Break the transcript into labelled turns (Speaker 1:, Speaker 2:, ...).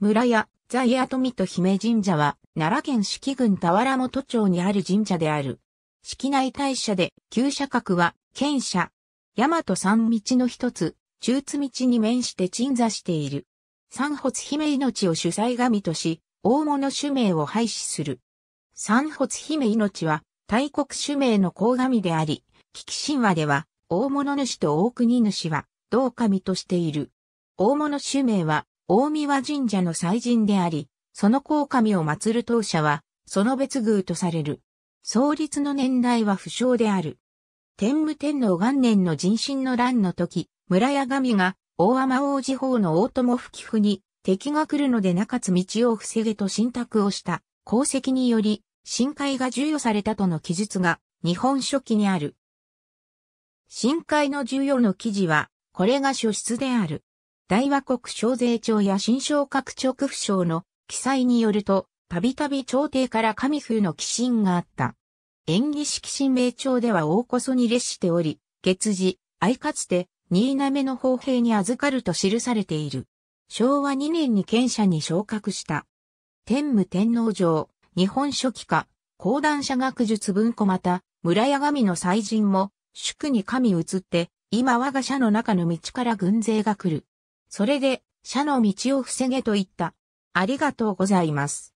Speaker 1: 村や在屋富と姫神社は、奈良県
Speaker 2: 四季郡田原本町にある神社である。四季内大社で、旧社格は、県社。大和三道の一つ、中津道に面して鎮座している。三発姫命を主催神とし、大物主名を廃止する。三発姫命は、大国主名の神であり、危機神話では、大物主と大国主は、同神としている。大物主名は、大神神社の祭神であり、その高神を祀る当社は、その別宮とされる。創立の年代は不詳である。天武天皇元年の人心の乱の時、村屋神が大天王寺法の大友不寄風に敵が来るので中津道を防げと信託をした功績により、深海が授与されたとの記述が日本書紀にある。深海の授与の記事は、これが書出である。大和国小税庁や新省各直府省の記載によると、たびたび朝廷から神風の寄進があった。演技式神明朝では大こそに列しており、月次、相かつて、新滑の砲兵に預かると記されている。昭和2年に権者に昇格した。天武天皇城、日本書紀化、講談社学術文庫また、村屋神の祭神も、宿に神移って、今我が社の中の道から軍勢が来る。それで、
Speaker 1: 社の道を防げと言った。ありがとうございます。